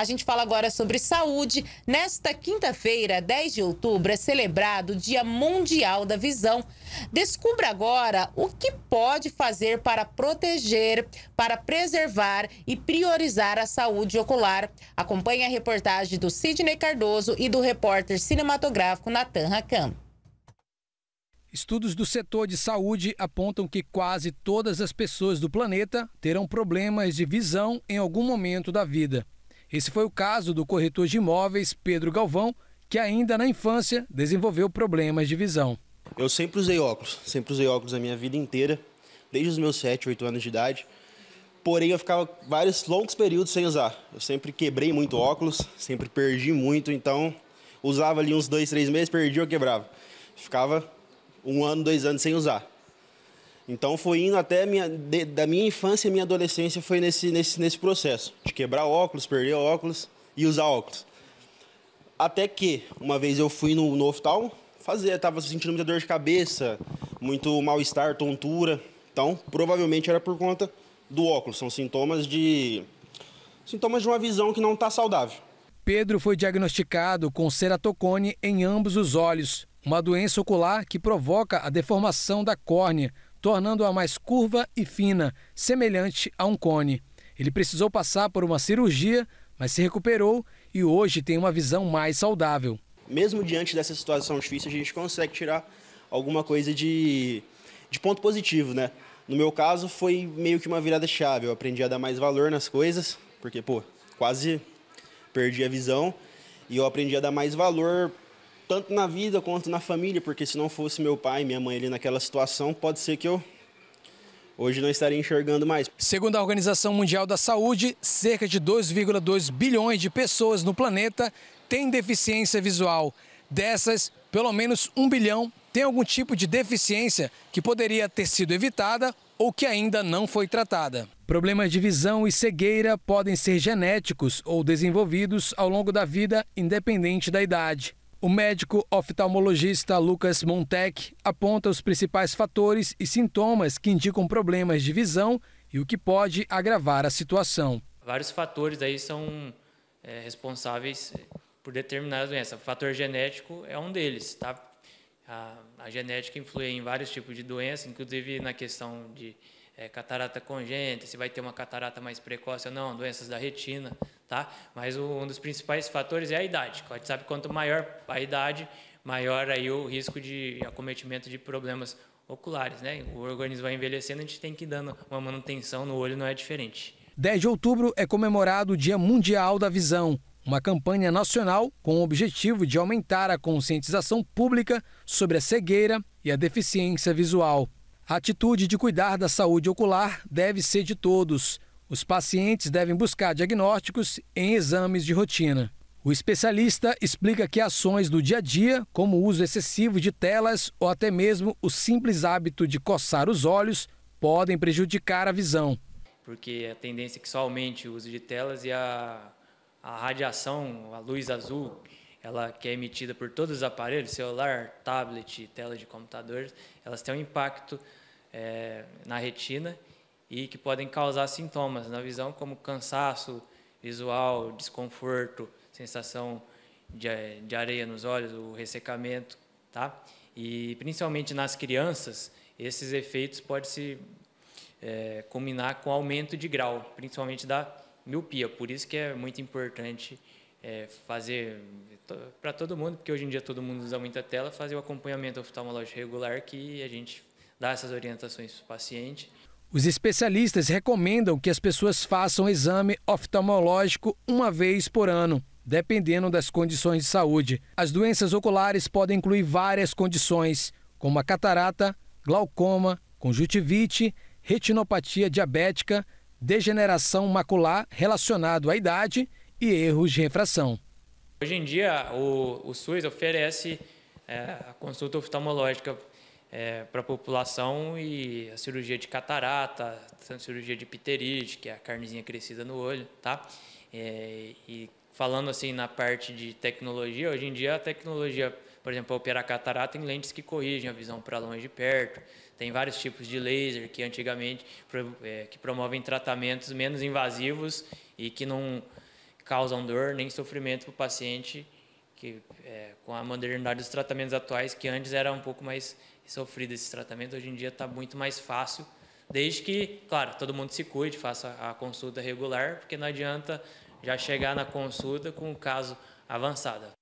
A gente fala agora sobre saúde. Nesta quinta-feira, 10 de outubro, é celebrado o Dia Mundial da Visão. Descubra agora o que pode fazer para proteger, para preservar e priorizar a saúde ocular. Acompanhe a reportagem do Sidney Cardoso e do repórter cinematográfico Natan Racan. Estudos do setor de saúde apontam que quase todas as pessoas do planeta terão problemas de visão em algum momento da vida. Esse foi o caso do corretor de imóveis Pedro Galvão, que ainda na infância desenvolveu problemas de visão. Eu sempre usei óculos, sempre usei óculos a minha vida inteira, desde os meus 7, 8 anos de idade. Porém, eu ficava vários longos períodos sem usar. Eu sempre quebrei muito óculos, sempre perdi muito, então usava ali uns dois, três meses, perdia ou quebrava. Ficava um ano, dois anos sem usar. Então foi indo até minha, de, da minha infância e minha adolescência foi nesse, nesse, nesse processo de quebrar óculos, perder óculos e usar óculos. Até que uma vez eu fui no, no oftalmo, fazia, sentindo muita dor de cabeça, muito mal-estar, tontura. Então, provavelmente era por conta do óculos, são sintomas de sintomas de uma visão que não está saudável. Pedro foi diagnosticado com ceratocone em ambos os olhos, uma doença ocular que provoca a deformação da córnea, tornando-a mais curva e fina, semelhante a um cone. Ele precisou passar por uma cirurgia, mas se recuperou e hoje tem uma visão mais saudável. Mesmo diante dessa situação difícil, a gente consegue tirar alguma coisa de, de ponto positivo, né? No meu caso, foi meio que uma virada chave. Eu aprendi a dar mais valor nas coisas, porque, pô, quase perdi a visão. E eu aprendi a dar mais valor tanto na vida quanto na família, porque se não fosse meu pai e minha mãe ali naquela situação, pode ser que eu hoje não estaria enxergando mais. Segundo a Organização Mundial da Saúde, cerca de 2,2 bilhões de pessoas no planeta têm deficiência visual. Dessas, pelo menos 1 bilhão tem algum tipo de deficiência que poderia ter sido evitada ou que ainda não foi tratada. Problemas de visão e cegueira podem ser genéticos ou desenvolvidos ao longo da vida, independente da idade. O médico oftalmologista Lucas Montec aponta os principais fatores e sintomas que indicam problemas de visão e o que pode agravar a situação. Vários fatores aí são é, responsáveis por determinada doença. O fator genético é um deles, tá? A, a genética influi em vários tipos de doenças, inclusive na questão de é, catarata congênita, se vai ter uma catarata mais precoce ou não, doenças da retina, tá? Mas o, um dos principais fatores é a idade. A gente sabe quanto maior a idade, maior aí o risco de acometimento de problemas oculares, né? O organismo vai envelhecendo, a gente tem que ir dando uma manutenção no olho, não é diferente. 10 de outubro é comemorado o Dia Mundial da Visão, uma campanha nacional com o objetivo de aumentar a conscientização pública sobre a cegueira e a deficiência visual. A atitude de cuidar da saúde ocular deve ser de todos. Os pacientes devem buscar diagnósticos em exames de rotina. O especialista explica que ações do dia a dia, como o uso excessivo de telas ou até mesmo o simples hábito de coçar os olhos, podem prejudicar a visão. Porque a tendência é que só aumente o uso de telas e a, a radiação, a luz azul, ela que é emitida por todos os aparelhos, celular, tablet, tela de computadores, elas têm um impacto é, na retina e que podem causar sintomas na visão, como cansaço visual, desconforto, sensação de, é, de areia nos olhos, o ressecamento, tá? E principalmente nas crianças, esses efeitos podem se é, combinar com aumento de grau, principalmente da miopia. Por isso que é muito importante é, fazer para todo mundo, porque hoje em dia todo mundo usa muita tela, fazer o acompanhamento oftalmológico regular que a gente dar essas orientações para o paciente. Os especialistas recomendam que as pessoas façam exame oftalmológico uma vez por ano, dependendo das condições de saúde. As doenças oculares podem incluir várias condições, como a catarata, glaucoma, conjuntivite, retinopatia diabética, degeneração macular relacionado à idade e erros de refração. Hoje em dia, o, o SUS oferece é, a consulta oftalmológica é, para a população e a cirurgia de catarata, a cirurgia de pterite, que é a carnezinha crescida no olho, tá? É, e falando assim na parte de tecnologia, hoje em dia a tecnologia, por exemplo, para operar catarata tem lentes que corrigem a visão para longe e perto, tem vários tipos de laser que antigamente é, que promovem tratamentos menos invasivos e que não causam dor nem sofrimento para o paciente que é, com a modernidade dos tratamentos atuais que antes era um pouco mais sofrido esse tratamento. Hoje em dia está muito mais fácil, desde que, claro, todo mundo se cuide, faça a consulta regular, porque não adianta já chegar na consulta com o caso avançado.